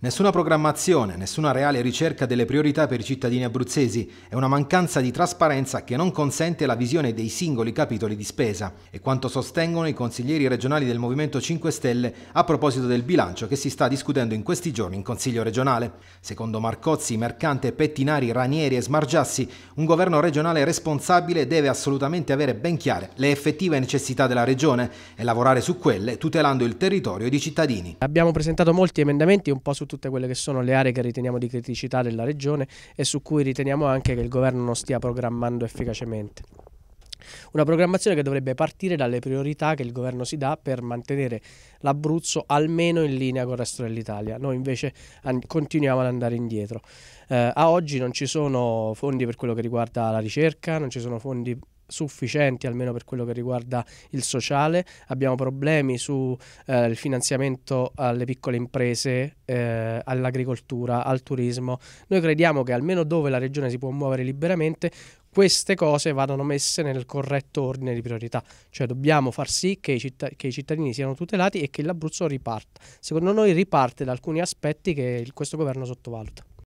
Nessuna programmazione, nessuna reale ricerca delle priorità per i cittadini abruzzesi e una mancanza di trasparenza che non consente la visione dei singoli capitoli di spesa, è quanto sostengono i consiglieri regionali del Movimento 5 Stelle a proposito del bilancio che si sta discutendo in questi giorni in Consiglio regionale. Secondo Marcozzi, Mercante, Pettinari, Ranieri e Smargiassi, un governo regionale responsabile deve assolutamente avere ben chiare le effettive necessità della regione e lavorare su quelle tutelando il territorio ed i cittadini. Abbiamo presentato molti emendamenti un po' su tutti tutte quelle che sono le aree che riteniamo di criticità della regione e su cui riteniamo anche che il governo non stia programmando efficacemente. Una programmazione che dovrebbe partire dalle priorità che il governo si dà per mantenere l'Abruzzo almeno in linea con il resto dell'Italia. Noi invece continuiamo ad andare indietro. Eh, a oggi non ci sono fondi per quello che riguarda la ricerca, non ci sono fondi sufficienti almeno per quello che riguarda il sociale, abbiamo problemi sul eh, finanziamento alle piccole imprese, eh, all'agricoltura, al turismo. Noi crediamo che almeno dove la regione si può muovere liberamente, queste cose vadano messe nel corretto ordine di priorità, cioè dobbiamo far sì che i, citt che i cittadini siano tutelati e che l'Abruzzo riparta. Secondo noi riparte da alcuni aspetti che questo governo sottovaluta.